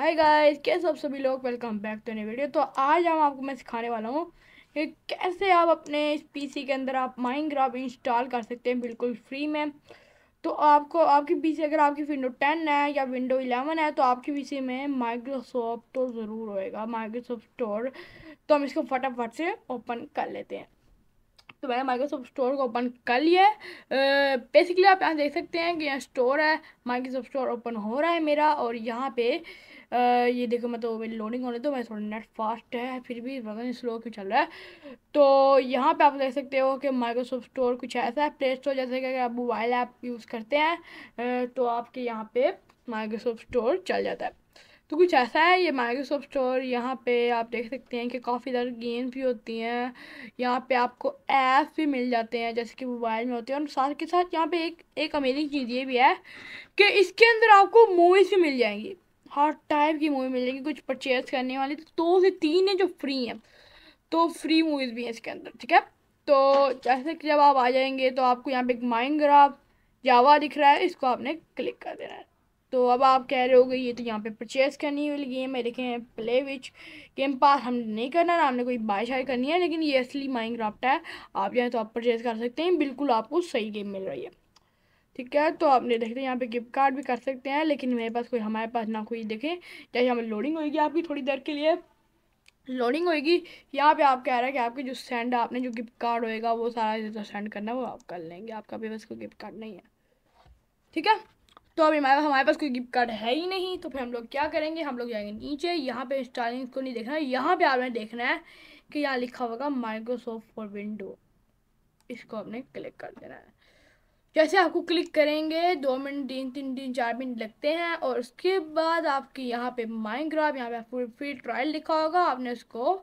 hi guys कैसे आप सभी लोग वेलकम बैक टू नई वीडियो तो आज हम आपको मैं सिखाने वाला हूँ कि कैसे आप अपने इस पीसी के अंदर आप माइनक्राफ्ट इंस्टॉल कर सकते हैं बिल्कुल फ्री में तो आपको आपकी पीसी अगर आपकी विंडो टेन है या विंडो इलेवन है तो आपकी पीसी में माइक्रोसॉफ्ट तो ज़रूर होएगा माइक्रोसॉफ्ट स्टोर तो हम इसको फटाफट से ओपन कर लेते हैं तो मैंने माइक्रोसॉफ्ट स्टोर को ओपन कर लिया है बेसिकली आप यहाँ देख सकते हैं कि यहाँ स्टोर है माइक्रोसॉफ्ट स्टोर ओपन हो रहा है मेरा और यहाँ पे आ, ये देखो मैं तो मेरी लोडिंग होने तो मैं थोड़ा नेट फास्ट है फिर भी वजन स्लो क्यों चल रहा है तो यहाँ पे आप देख सकते हो कि माइक्रोसॉफ्ट स्टोर कुछ ऐसा है प्ले स्टोर जैसे कि अगर आप मोबाइल ऐप यूज़ करते हैं तो आपके यहाँ पे माइक्रोसॉफ्ट स्टोर चल जाता है तो कुछ ऐसा है ये माइक्रोसॉफ्ट स्टोर यहाँ पे आप देख सकते हैं कि काफ़ी ज़्यादा गेम्स भी होती हैं यहाँ पे आपको ऐप्स भी मिल जाते हैं जैसे कि मोबाइल में होते हैं और साथ के साथ यहाँ पे एक एक अमेजिंग चीज़ ये भी है कि इसके अंदर आपको मूवीज़ भी मिल जाएंगी हर टाइप की मूवी मिल जाएगी कुछ परचेज करने वाली तो दो से तीन है जो फ्री हैं तो फ्री मूवीज़ भी हैं इसके अंदर ठीक है तो जैसे कि जब आप आ जाएंगे तो आपको यहाँ पर माइंड ग्राफ जावा दिख रहा है इसको आपने क्लिक कर देना है तो अब आप कह रहे हो गए ये तो यहाँ पे परचेज़ करनी वाली गेम है देखें प्ले विच गेम पास हमने नहीं करना ना हमने कोई बाय शाय करनी है लेकिन ये असली माइंड क्राफ्ट है आप जाएँ तो आप परचेज़ कर सकते हैं बिल्कुल आपको सही गेम मिल रही है ठीक है तो आपने देखते हैं यहाँ पे गिफ्ट कार्ड भी कर सकते हैं लेकिन मेरे पास कोई हमारे पास ना कोई देखें यहाँ पर लोडिंग होगी आपकी थोड़ी देर के लिए लोडिंग होगी यहाँ पे आप कह रहे हैं कि आपके जो सेंड आपने जो गिफ्ट कार्ड होएगा वो सारा जो सेंड करना है वो आप कर लेंगे आपका भी बस कोई गिफ्ट कार्ड नहीं है ठीक है तो अभी हमारे हमारे पास कोई गिफ्ट कार्ड है ही नहीं तो फिर हम लोग क्या करेंगे हम लोग जाएंगे नीचे यहाँ पे इंस्टॉलिंग को नहीं देखना है यहाँ पे आपने देखना है कि यहाँ लिखा होगा माइक्रोसॉफ्ट फॉर विंडो इसको आपने क्लिक कर देना है जैसे आपको क्लिक करेंगे दो मिनट तीन तीन तीन चार मिनट लगते हैं और उसके बाद आपकी यहाँ पे ग्राफ यहाँ पे फ्री ट्रायल लिखा होगा आपने उसको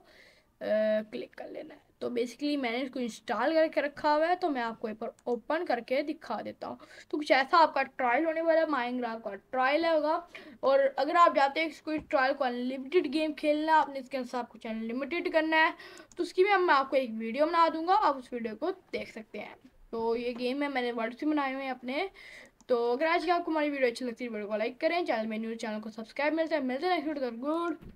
क्लिक कर लेना है तो बेसिकली मैंने इसको इंस्टॉल करके रखा हुआ है तो मैं आपको एक बार ओपन करके दिखा देता हूँ तो कुछ ऐसा आपका ट्रायल होने वाला है माइनक्राफ्ट का ट्रायल होगा और अगर आप जाते हैं इस ट्रायल को अनलिमिटेड गेम खेलना आपने इसके अनुसार कुछ अनलिमिटेड करना है तो उसकी भी मैं आपको एक वीडियो बना दूँगा आप उस वीडियो को देख सकते हैं तो ये गेम है मैंने वर्ड से बनाए हुए हैं अपने तो अगर आज की आपको हमारी वीडियो अच्छी लगती है वीडियो को लाइक करें चैनल में न्यूज़ चैनल को सब्सक्राइब मिलता है मिलते हैं गुड